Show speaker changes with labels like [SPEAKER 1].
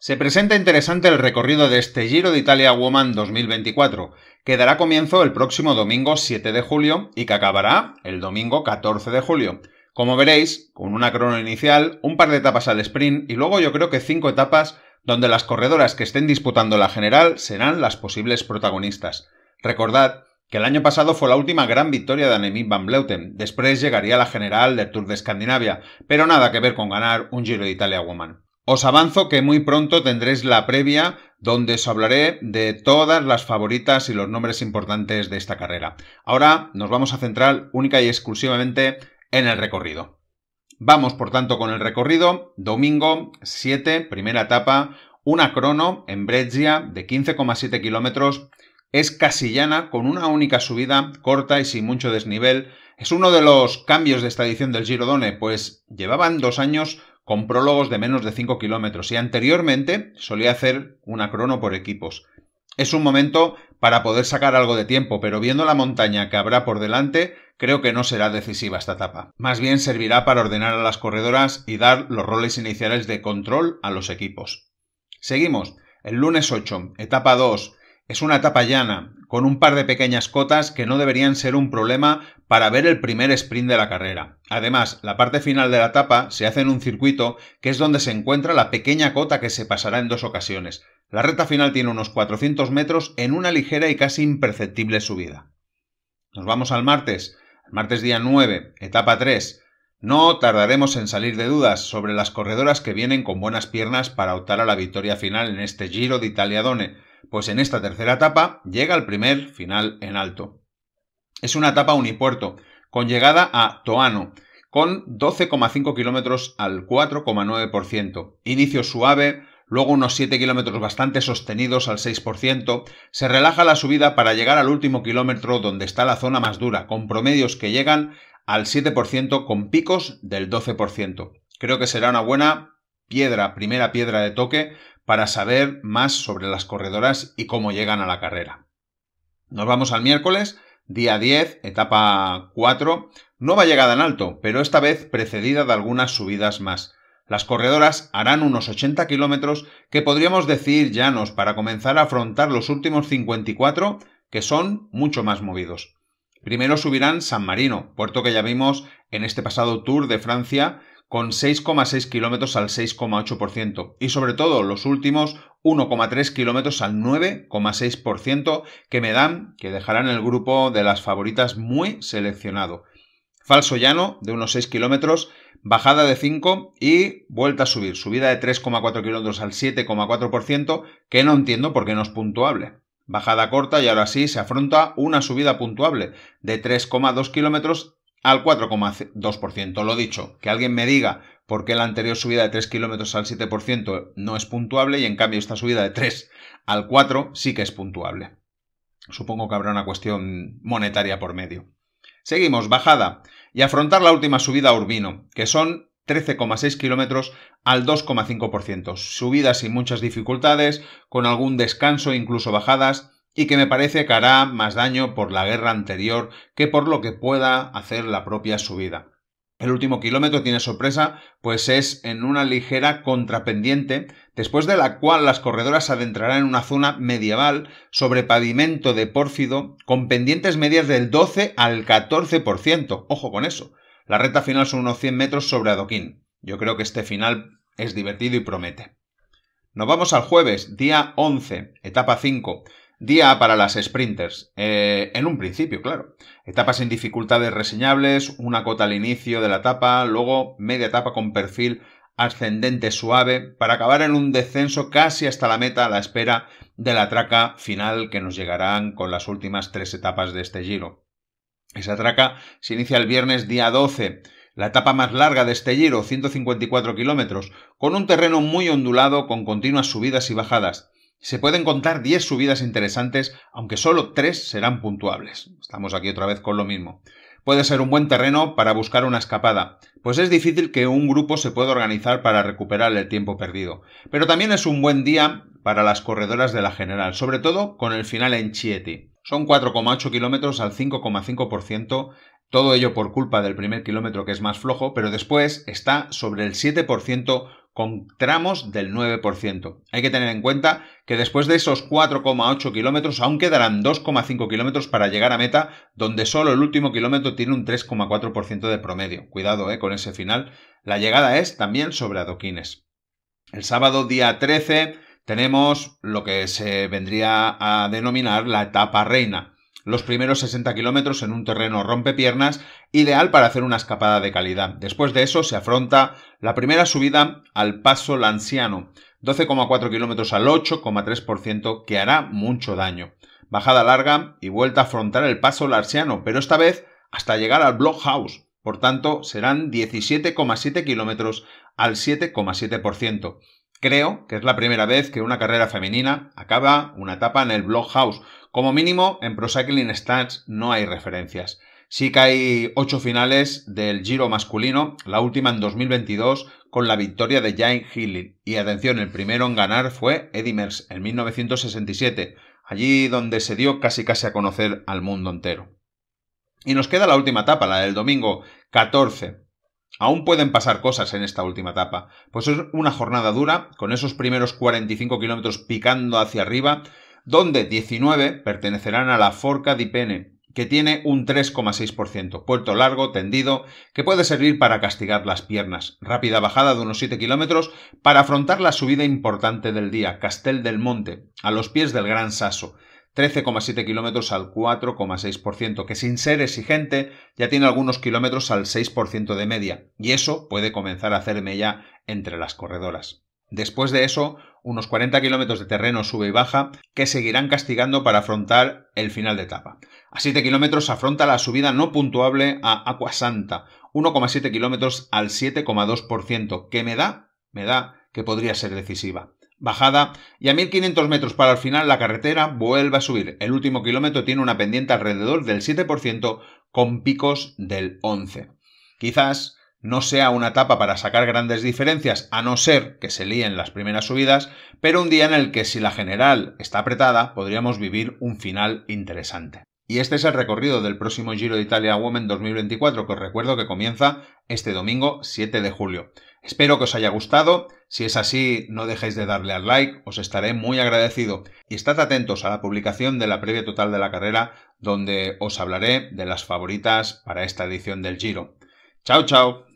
[SPEAKER 1] Se presenta interesante el recorrido de este Giro de Italia Woman 2024, que dará comienzo el próximo domingo 7 de julio y que acabará el domingo 14 de julio. Como veréis, con una crono inicial, un par de etapas al sprint y luego yo creo que cinco etapas donde las corredoras que estén disputando la general serán las posibles protagonistas. Recordad que el año pasado fue la última gran victoria de Annemie Van Bleuten, después llegaría la general del Tour de Escandinavia, pero nada que ver con ganar un Giro de Italia Woman. Os avanzo que muy pronto tendréis la previa donde os hablaré de todas las favoritas y los nombres importantes de esta carrera. Ahora nos vamos a centrar única y exclusivamente en el recorrido. Vamos, por tanto, con el recorrido. Domingo 7, primera etapa, una crono en Breggia de 15,7 kilómetros. Es casillana con una única subida, corta y sin mucho desnivel. Es uno de los cambios de esta edición del Girodone, pues llevaban dos años con prólogos de menos de 5 kilómetros y anteriormente solía hacer una crono por equipos. Es un momento para poder sacar algo de tiempo, pero viendo la montaña que habrá por delante, creo que no será decisiva esta etapa. Más bien servirá para ordenar a las corredoras y dar los roles iniciales de control a los equipos. Seguimos. El lunes 8, etapa 2. Es una etapa llana, con un par de pequeñas cotas que no deberían ser un problema para ver el primer sprint de la carrera. Además, la parte final de la etapa se hace en un circuito que es donde se encuentra la pequeña cota que se pasará en dos ocasiones. La recta final tiene unos 400 metros en una ligera y casi imperceptible subida. Nos vamos al martes, martes día 9, etapa 3. No tardaremos en salir de dudas sobre las corredoras que vienen con buenas piernas para optar a la victoria final en este Giro de Italia Done pues en esta tercera etapa llega al primer final en alto. Es una etapa unipuerto, con llegada a Toano, con 12,5 kilómetros al 4,9%. Inicio suave, luego unos 7 kilómetros bastante sostenidos al 6%, se relaja la subida para llegar al último kilómetro donde está la zona más dura, con promedios que llegan al 7% con picos del 12%. Creo que será una buena piedra, primera piedra de toque para saber más sobre las corredoras y cómo llegan a la carrera. Nos vamos al miércoles, día 10, etapa 4, nueva llegada en alto, pero esta vez precedida de algunas subidas más. Las corredoras harán unos 80 kilómetros que podríamos decir llanos para comenzar a afrontar los últimos 54 que son mucho más movidos. Primero subirán San Marino, puerto que ya vimos en este pasado Tour de Francia con 6,6 kilómetros al 6,8%, y sobre todo los últimos 1,3 kilómetros al 9,6%, que me dan que dejarán el grupo de las favoritas muy seleccionado. Falso llano de unos 6 kilómetros, bajada de 5 y vuelta a subir, subida de 3,4 kilómetros al 7,4%, que no entiendo por qué no es puntuable. Bajada corta y ahora sí se afronta una subida puntuable de 3,2 kilómetros al 4,2%. Lo dicho, que alguien me diga por qué la anterior subida de 3 kilómetros al 7% no es puntuable y en cambio esta subida de 3 al 4 sí que es puntuable. Supongo que habrá una cuestión monetaria por medio. Seguimos, bajada, y afrontar la última subida a Urbino, que son 13,6 kilómetros al 2,5%. Subidas sin muchas dificultades, con algún descanso, incluso bajadas, y que me parece que hará más daño por la guerra anterior que por lo que pueda hacer la propia subida. El último kilómetro tiene sorpresa, pues es en una ligera contrapendiente, después de la cual las corredoras adentrarán en una zona medieval sobre pavimento de pórfido con pendientes medias del 12 al 14%. Ojo con eso. La recta final son unos 100 metros sobre adoquín. Yo creo que este final es divertido y promete. Nos vamos al jueves, día 11, etapa 5. Día para las sprinters. Eh, en un principio, claro. Etapas sin dificultades reseñables, una cota al inicio de la etapa, luego media etapa con perfil ascendente suave, para acabar en un descenso casi hasta la meta a la espera de la traca final que nos llegarán con las últimas tres etapas de este giro. Esa traca se inicia el viernes día 12 la etapa más larga de este giro, 154 kilómetros, con un terreno muy ondulado con continuas subidas y bajadas. Se pueden contar 10 subidas interesantes, aunque solo 3 serán puntuables. Estamos aquí otra vez con lo mismo. Puede ser un buen terreno para buscar una escapada, pues es difícil que un grupo se pueda organizar para recuperar el tiempo perdido. Pero también es un buen día para las corredoras de la general, sobre todo con el final en Chieti. Son 4,8 kilómetros al 5,5%, todo ello por culpa del primer kilómetro que es más flojo, pero después está sobre el 7% con tramos del 9%. Hay que tener en cuenta que después de esos 4,8 kilómetros aún quedarán 2,5 kilómetros para llegar a meta, donde solo el último kilómetro tiene un 3,4% de promedio. Cuidado eh, con ese final. La llegada es también sobre adoquines. El sábado día 13 tenemos lo que se vendría a denominar la etapa reina los primeros 60 kilómetros en un terreno rompepiernas, ideal para hacer una escapada de calidad. Después de eso se afronta la primera subida al Paso Lanciano, 12,4 kilómetros al 8,3% que hará mucho daño. Bajada larga y vuelta a afrontar el Paso Lanciano, pero esta vez hasta llegar al Blockhouse. Por tanto, serán 17,7 kilómetros al 7,7%. Creo que es la primera vez que una carrera femenina acaba una etapa en el Bloghouse. Como mínimo, en Pro Cycling Stats no hay referencias. Sí que hay ocho finales del Giro masculino, la última en 2022 con la victoria de Jane Healy. Y atención, el primero en ganar fue Edimers en 1967, allí donde se dio casi casi a conocer al mundo entero. Y nos queda la última etapa, la del domingo 14, Aún pueden pasar cosas en esta última etapa, pues es una jornada dura, con esos primeros 45 kilómetros picando hacia arriba, donde 19 pertenecerán a la Forca di Pene, que tiene un 3,6%, puerto largo, tendido, que puede servir para castigar las piernas, rápida bajada de unos 7 kilómetros para afrontar la subida importante del día, Castel del Monte, a los pies del Gran Saso, 13,7 kilómetros al 4,6%, que sin ser exigente ya tiene algunos kilómetros al 6% de media, y eso puede comenzar a hacerme ya entre las corredoras. Después de eso, unos 40 kilómetros de terreno sube y baja que seguirán castigando para afrontar el final de etapa. A 7 kilómetros afronta la subida no puntuable a Santa, 1,7 kilómetros al 7,2%, que me da, me da que podría ser decisiva bajada y a 1500 metros para el final la carretera vuelve a subir. El último kilómetro tiene una pendiente alrededor del 7% con picos del 11%. Quizás no sea una etapa para sacar grandes diferencias, a no ser que se líen las primeras subidas, pero un día en el que si la general está apretada podríamos vivir un final interesante. Y este es el recorrido del próximo Giro de Italia Women 2024, que os recuerdo que comienza este domingo 7 de julio. Espero que os haya gustado, si es así, no dejéis de darle al like, os estaré muy agradecido. Y estad atentos a la publicación de la previa total de la carrera, donde os hablaré de las favoritas para esta edición del Giro. ¡Chao, chao!